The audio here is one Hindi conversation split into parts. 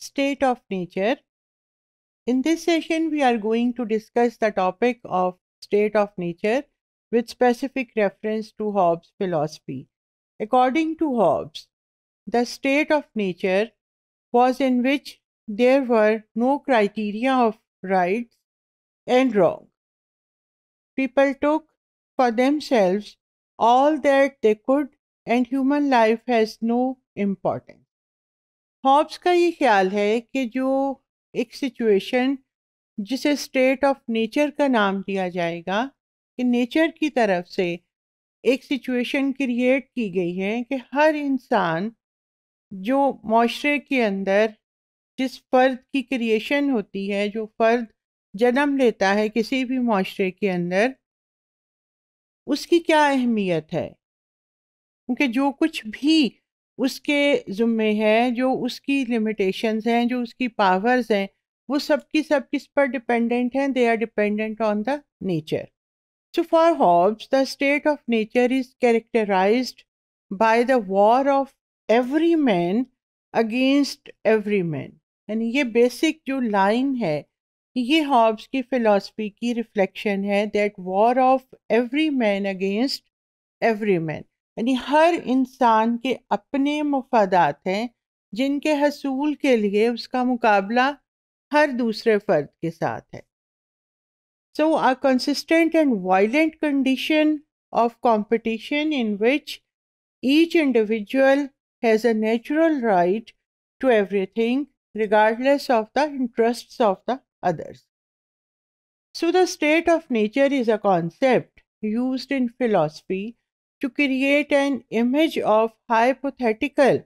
state of nature. In this session, we are going to discuss the topic of state of nature with specific reference to Hobbes' philosophy. According to Hobbes, the state of nature was in which there were no criteria of rights and wrong. People took for themselves all that they could, and human life has no importance. Hobbes का ये ख्याल है कि जो एक सिचुएशन जिसे स्टेट ऑफ नेचर का नाम दिया जाएगा कि नेचर की तरफ से एक सिचुएशन क्रिएट की गई है कि हर इंसान जो माशरे के अंदर जिस फ़र्द की क्रिएशन होती है जो फ़र्द जन्म लेता है किसी भी माशरे के अंदर उसकी क्या अहमियत है क्योंकि जो कुछ भी उसके ज़ुम्मे है जो उसकी लिमिटेशंस हैं जो उसकी पावर्स हैं वो सब की सब किस पर डिपेंडेंट हैं they are dependent on the nature so for Hobbes the state of nature is characterise by the war of every man against every man यानी ये बेसिक जो लाइन है ये हॉब्स की फ़िलासफ़ी की रिफ्लेक्शन है that war of every man against every man यानी हर इंसान के अपने मफादात हैं जिनके हसूल के लिए उसका मुकाबला हर दूसरे फर्द के साथ है so a consistent and violent condition of competition in which each individual has a natural right to everything regardless of the interest of the others so the state of nature is a concept use in philosophy to create an image of hypothetical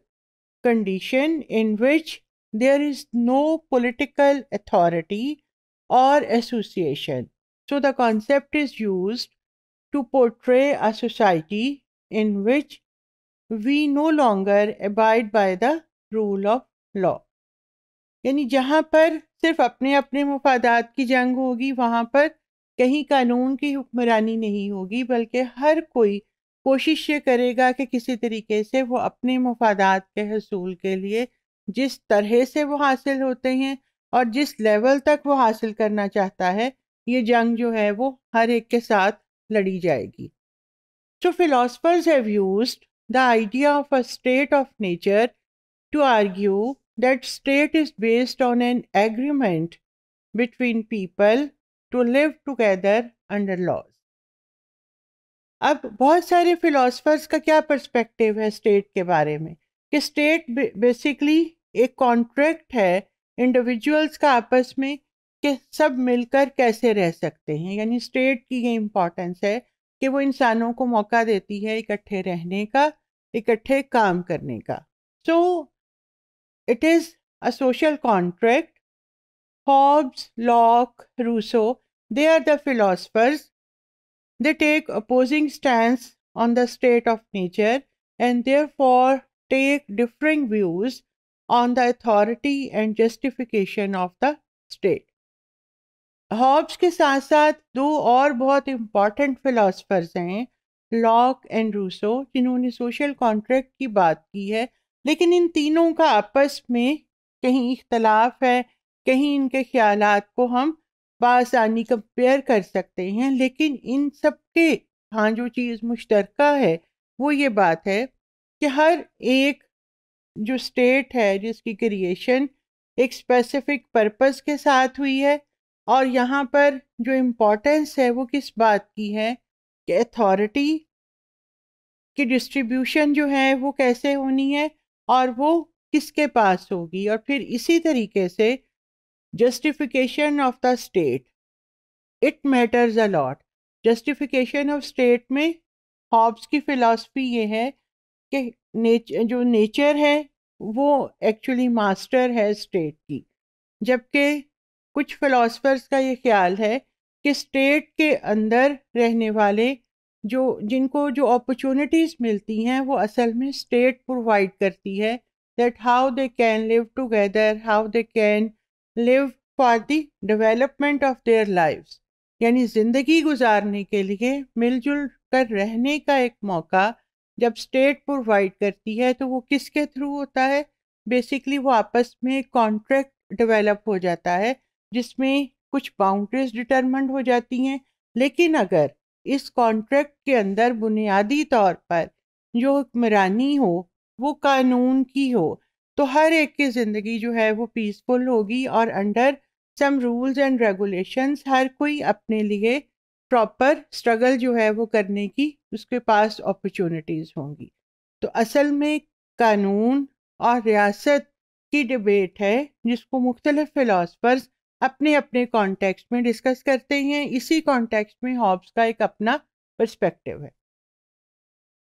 condition in which there is no political authority or association. So the concept is used to portray a society in which we no longer abide by the rule of law. yani jahan par sirf apne apne mufadat ki jang hogi wahan par kahin qanoon ki hukmrani nahi hogi balki har koi कोशिश ये करेगा कि किसी तरीके से वो अपने मफादात के हसूल के लिए जिस तरह से वो हासिल होते हैं और जिस लेवल तक वो हासिल करना चाहता है ये जंग जो है वो हर एक के साथ लड़ी जाएगी so philosophers have use the idea of a state of nature to argue that state is based on an agreement between people to live together under laws अब बहुत सारे फिलोसफर्स का क्या पर्सपेक्टिव है स्टेट के बारे में कि स्टेट बेसिकली एक कॉन्ट्रैक्ट है इंडिविजुअल्स का आपस में कि सब मिलकर कैसे रह सकते हैं यानी स्टेट की ये इम्पोर्टेंस है कि वो इंसानों को मौका देती है इकट्ठे रहने का इकट्ठे काम करने का so it is a social contract Hobbes Locke Rousseau they are the philosophers They take opposing stance on the state of nature and therefore take differing views on the authority and justification of the state. Hobbes के साथ साथ दो और बहुत इम्पॉर्टेंट फिलासफर्स हैं लॉक एंड रूसो जिन्होंने सोशल कॉन्ट्रैक्ट की बात की है लेकिन इन तीनों का आपस में कहीं इख्तलाफ है कहीं इनके ख्याल को हम बसानी कंपेयर कर सकते हैं लेकिन इन सब के हाँ जो चीज़ मुश्तरक है वो ये बात है कि हर एक जो स्टेट है जिसकी क्रिएशन एक स्पेसिफिक पर्पस के साथ हुई है और यहाँ पर जो इम्पोर्टेंस है वो किस बात की है कि अथॉरिटी की डिस्ट्रीब्यूशन जो है वो कैसे होनी है और वो किसके पास होगी और फिर इसी तरीके से justification of the state it matters a lot justification of state में हॉब्स की फ़िलासफ़ी ये है कि नेच, जो नेचर है वो एक्चुअली मास्टर है स्टेट की जबकि कुछ फ़िलासफ़र्स का ये ख्याल है कि स्टेट के अंदर रहने वाले जो जिनको जो अपॉर्चुनिटीज़ मिलती हैं वो असल में स्टेट प्रोवाइड करती है that how they can live together how they can live for the development of their lives यानी ज़िंदगी गुजारने के लिए मिलजुल कर रहने का एक मौका जब स्टेट प्रोवाइड करती है तो वो किसके थ्रू होता है बेसिकली वो आपस में कॉन्ट्रैक्ट डेवलप हो जाता है जिसमें कुछ बाउंड्रीज डिटर्मेंट हो जाती हैं लेकिन अगर इस कॉन्ट्रैक्ट के अंदर बुनियादी तौर पर जो हुक्मरानी हो वो कानून की हो तो हर एक की ज़िंदगी जो है वो पीसफुल होगी और under some rules and regulations हर कोई अपने लिए प्रॉपर स्ट्रगल जो है वो करने की उसके पास अपॉर्चुनिटीज़ होंगी तो असल में कानून और रियासत की डिबेट है जिसको मुख्तलिफ फ़िलासफ़र्स अपने अपने कॉन्टेक्स्ट में डिस्कस करते हैं इसी कॉन्टेक्स्ट में हॉब्स का एक अपना पर्सपेक्टिव है